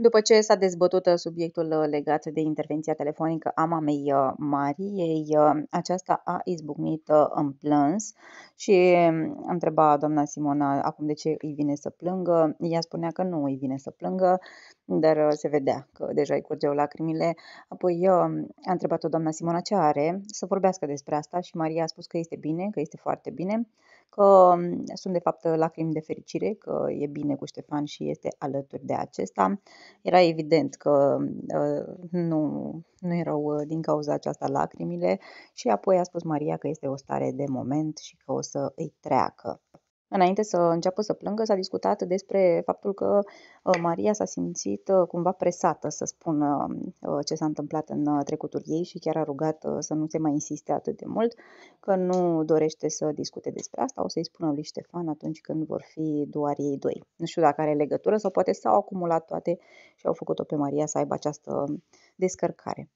După ce s-a dezbătut uh, subiectul uh, legat de intervenția telefonică a mamei uh, Mariei, aceasta a izbucnit în plâns și mm, întreba doamna Simona acum de ce îi vine să plângă. Ea spunea că nu îi vine să plângă, dar se vedea că deja îi curgeau lacrimile. Apoi a întrebat-o doamna Simona ce are, să vorbească despre asta și Maria a spus că este bine, că este foarte bine că mm, sunt de fapt lacrimi de fericire, că e bine cu Ștefan și este alături de acesta. Era evident că mm, nu, nu erau uh, din cauza aceasta lacrimile și apoi a spus Maria că este o stare de moment și că o să îi treacă. Înainte să înceapă să plângă, s-a discutat despre faptul că uh, Maria s-a simțit uh, cumva presată să spună uh, ce s-a întâmplat în trecutul ei și chiar a rugat să nu se mai insiste atât de mult, că nu dorește să discute despre asta, o să-i spună lui Ștefan atunci când vor fi doar ei doi. Nu știu dacă are legătură sau poate s-au acumulat toate și au făcut-o pe Maria să aibă această descărcare.